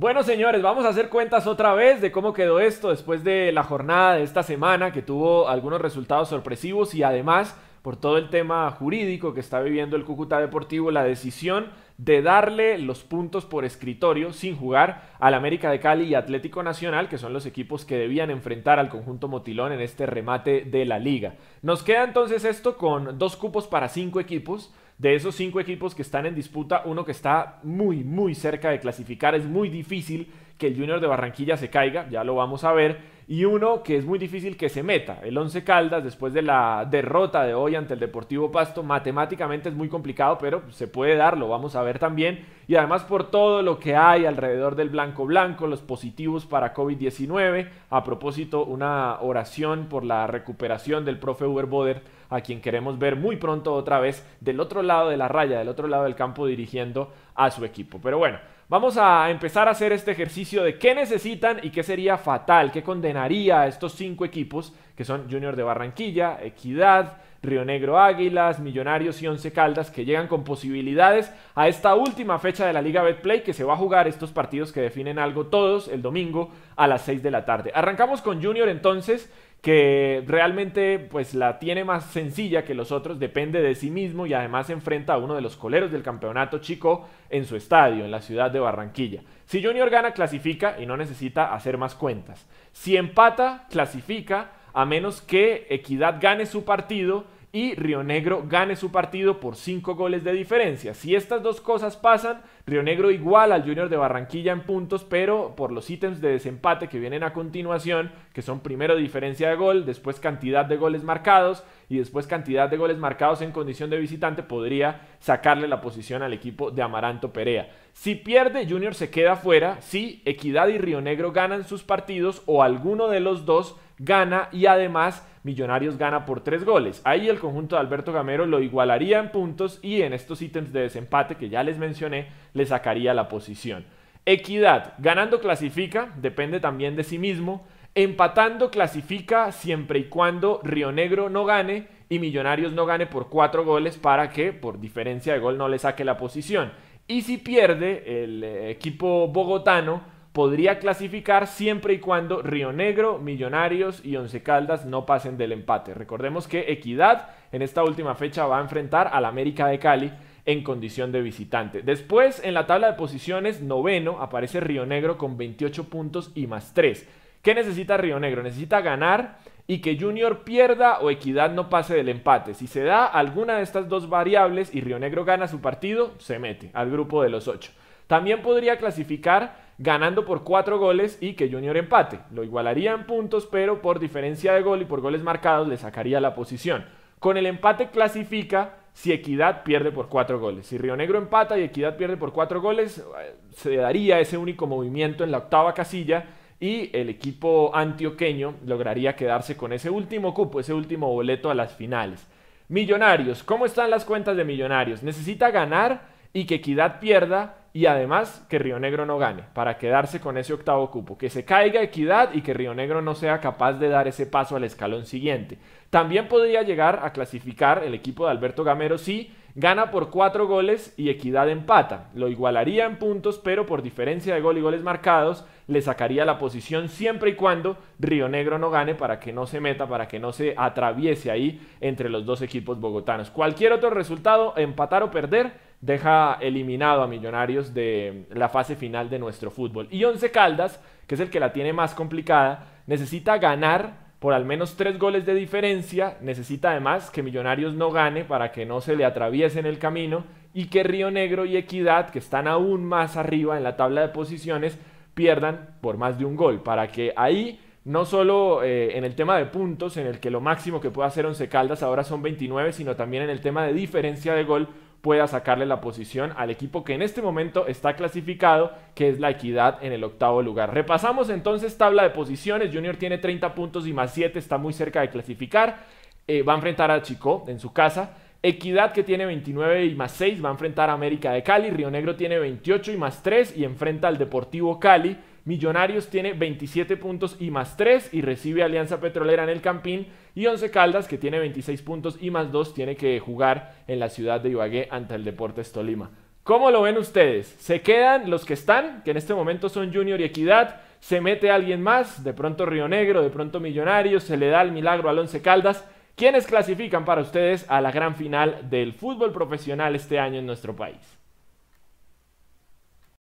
Bueno, señores, vamos a hacer cuentas otra vez de cómo quedó esto después de la jornada de esta semana que tuvo algunos resultados sorpresivos y además por todo el tema jurídico que está viviendo el Cúcuta Deportivo, la decisión de darle los puntos por escritorio sin jugar al América de Cali y Atlético Nacional, que son los equipos que debían enfrentar al conjunto motilón en este remate de la liga. Nos queda entonces esto con dos cupos para cinco equipos de esos cinco equipos que están en disputa, uno que está muy, muy cerca de clasificar. Es muy difícil que el Junior de Barranquilla se caiga, ya lo vamos a ver. Y uno que es muy difícil que se meta, el Once Caldas, después de la derrota de hoy ante el Deportivo Pasto, matemáticamente es muy complicado, pero se puede dar, lo vamos a ver también. Y además por todo lo que hay alrededor del Blanco Blanco, los positivos para COVID-19, a propósito, una oración por la recuperación del profe Uber Boder a quien queremos ver muy pronto otra vez del otro lado de la raya, del otro lado del campo dirigiendo a su equipo. Pero bueno, vamos a empezar a hacer este ejercicio de qué necesitan y qué sería fatal, qué condenaría a estos cinco equipos que son Junior de Barranquilla, Equidad, Río Negro Águilas, Millonarios y Once Caldas que llegan con posibilidades a esta última fecha de la Liga Betplay que se va a jugar estos partidos que definen algo todos el domingo a las 6 de la tarde. Arrancamos con Junior entonces que realmente pues la tiene más sencilla que los otros, depende de sí mismo y además enfrenta a uno de los coleros del campeonato chico en su estadio, en la ciudad de Barranquilla. Si Junior gana, clasifica y no necesita hacer más cuentas. Si empata, clasifica a menos que Equidad gane su partido y Río Negro gane su partido por 5 goles de diferencia. Si estas dos cosas pasan, Río Negro igual al Junior de Barranquilla en puntos, pero por los ítems de desempate que vienen a continuación, que son primero diferencia de gol, después cantidad de goles marcados y después cantidad de goles marcados en condición de visitante, podría sacarle la posición al equipo de Amaranto Perea. Si pierde, Junior se queda fuera. Si Equidad y Río Negro ganan sus partidos o alguno de los dos, gana y además Millonarios gana por tres goles. Ahí el conjunto de Alberto Gamero lo igualaría en puntos y en estos ítems de desempate que ya les mencioné le sacaría la posición. Equidad, ganando clasifica, depende también de sí mismo. Empatando clasifica siempre y cuando Río Negro no gane y Millonarios no gane por cuatro goles para que por diferencia de gol no le saque la posición. Y si pierde el eh, equipo bogotano, podría clasificar siempre y cuando Río Negro, Millonarios y Once Caldas no pasen del empate. Recordemos que Equidad en esta última fecha va a enfrentar al América de Cali en condición de visitante. Después, en la tabla de posiciones, noveno, aparece Río Negro con 28 puntos y más 3. ¿Qué necesita Río Negro? Necesita ganar y que Junior pierda o Equidad no pase del empate. Si se da alguna de estas dos variables y Río Negro gana su partido, se mete al grupo de los 8 También podría clasificar ganando por cuatro goles y que Junior empate. Lo igualaría en puntos, pero por diferencia de gol y por goles marcados le sacaría la posición. Con el empate clasifica si Equidad pierde por cuatro goles. Si Río Negro empata y Equidad pierde por cuatro goles, eh, se daría ese único movimiento en la octava casilla y el equipo antioqueño lograría quedarse con ese último cupo, ese último boleto a las finales. Millonarios, ¿cómo están las cuentas de Millonarios? Necesita ganar y que Equidad pierda y además que Río Negro no gane para quedarse con ese octavo cupo, que se caiga Equidad y que Río Negro no sea capaz de dar ese paso al escalón siguiente. También podría llegar a clasificar el equipo de Alberto Gamero si gana por cuatro goles y Equidad empata. Lo igualaría en puntos, pero por diferencia de gol y goles marcados le sacaría la posición siempre y cuando Río Negro no gane para que no se meta, para que no se atraviese ahí entre los dos equipos bogotanos. Cualquier otro resultado, empatar o perder, deja eliminado a Millonarios de la fase final de nuestro fútbol. Y Once Caldas, que es el que la tiene más complicada, necesita ganar por al menos tres goles de diferencia, necesita además que Millonarios no gane para que no se le atraviesen el camino y que Río Negro y Equidad, que están aún más arriba en la tabla de posiciones, pierdan por más de un gol, para que ahí no solo eh, en el tema de puntos, en el que lo máximo que puede hacer Once Caldas ahora son 29, sino también en el tema de diferencia de gol pueda sacarle la posición al equipo que en este momento está clasificado, que es la equidad en el octavo lugar. Repasamos entonces tabla de posiciones. Junior tiene 30 puntos y más 7, está muy cerca de clasificar. Eh, va a enfrentar a Chico en su casa. Equidad que tiene 29 y más 6 va a enfrentar a América de Cali. Río Negro tiene 28 y más 3 y enfrenta al Deportivo Cali. Millonarios tiene 27 puntos y más 3 y recibe Alianza Petrolera en el Campín. Y Once Caldas, que tiene 26 puntos y más 2, tiene que jugar en la ciudad de Ibagué ante el Deportes Tolima. ¿Cómo lo ven ustedes? ¿Se quedan los que están, que en este momento son Junior y Equidad? ¿Se mete alguien más? De pronto Río Negro, de pronto Millonarios, se le da el milagro al Once Caldas. ¿Quiénes clasifican para ustedes a la gran final del fútbol profesional este año en nuestro país?